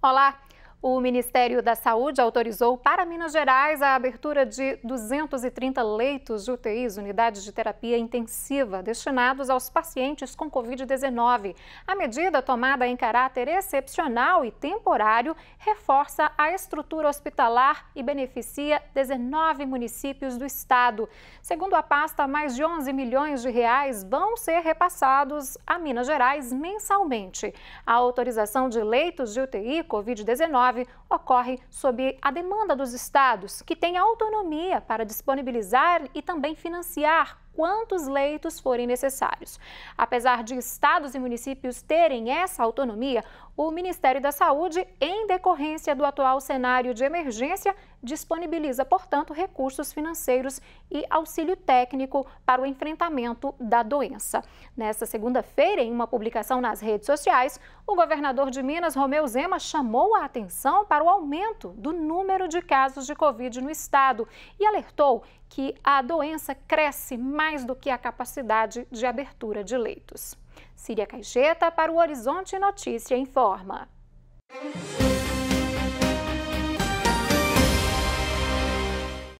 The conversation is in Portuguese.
Olá! O Ministério da Saúde autorizou para Minas Gerais a abertura de 230 leitos de UTIs, unidades de terapia intensiva, destinados aos pacientes com Covid-19. A medida, tomada em caráter excepcional e temporário, reforça a estrutura hospitalar e beneficia 19 municípios do estado. Segundo a pasta, mais de 11 milhões de reais vão ser repassados a Minas Gerais mensalmente. A autorização de leitos de UTI Covid-19 ocorre sob a demanda dos estados, que têm autonomia para disponibilizar e também financiar quantos leitos forem necessários. Apesar de estados e municípios terem essa autonomia, o Ministério da Saúde, em decorrência do atual cenário de emergência, disponibiliza, portanto, recursos financeiros e auxílio técnico para o enfrentamento da doença. Nesta segunda-feira, em uma publicação nas redes sociais, o governador de Minas, Romeu Zema, chamou a atenção para o aumento do número de casos de Covid no estado e alertou que a doença cresce mais do que a capacidade de abertura de leitos. Síria Caixeta para o Horizonte Notícia informa.